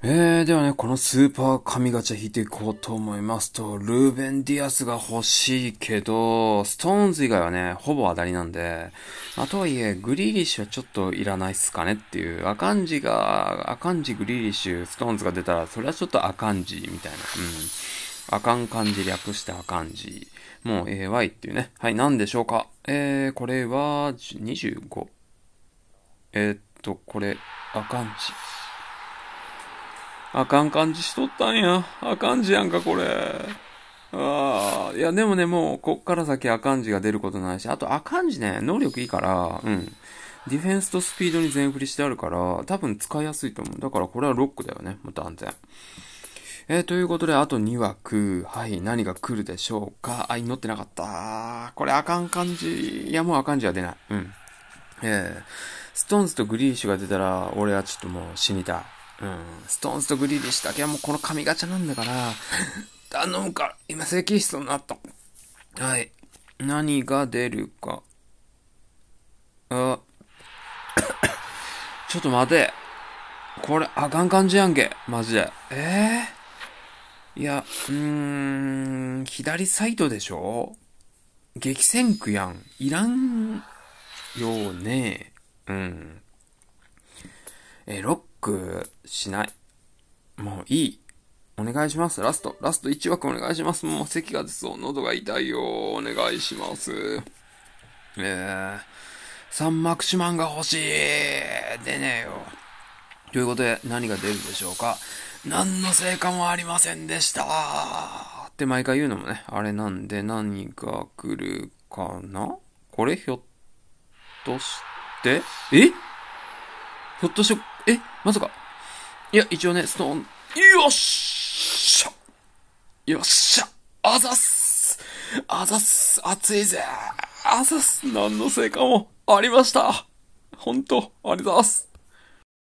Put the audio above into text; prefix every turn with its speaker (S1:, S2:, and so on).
S1: えー、ではね、このスーパー神ガチャ引いていこうと思いますと、ルーベン・ディアスが欲しいけど、ストーンズ以外はね、ほぼ当たりなんで、あとはいえ、グリーリッシュはちょっといらないっすかねっていう、アカンジが、アカンジ、グリーリッシュ、ストーンズが出たら、それはちょっとアカンジみたいな、うん。アカン感じ略してアカンジ。もう AY っていうね。はい、なんでしょうか。えー、これは、25。えー、っと、これ、アカンジ。あかん感じしとったんや。あかんじやんか、これ。ああ、いや、でもね、もう、こっから先あかんじが出ることないし、あと、あかんじね、能力いいから、うん。ディフェンスとスピードに全振りしてあるから、多分使いやすいと思う。だから、これはロックだよね。もう断然。えー、ということで、あと2枠。はい、何が来るでしょうか。あ、祈ってなかった。これ、あかん感じ。いや、もうあかんじは出ない。うん。えー、ストーンズとグリーシュが出たら、俺はちょっともう死にたい。うん、ストーンズとグリーリッシュだけはもうこの髪型なんだから、頼むから、今正規室になった。はい。何が出るか。あ、ちょっと待て。これ、あかん感じやんけ。マジで。ええー、いや、うーん、左サイドでしょ激戦区やん。いらんよね。うん。え、ロックしない。もういい。お願いします。ラスト。ラスト1枠お願いします。もう咳が出そう。喉が痛いよ。お願いします。えー、サンマクシマンが欲しい出ねえよ。ということで、何が出るでしょうか。何の成果もありませんでしたって毎回言うのもね、あれなんで何が来るかなこれひょっとして、えひょっとして、えまさか。いや、一応ね、ストーン、よっしゃよっしゃあざっすあざっす熱いぜあざっす何の成果もありました本当ありがとうございす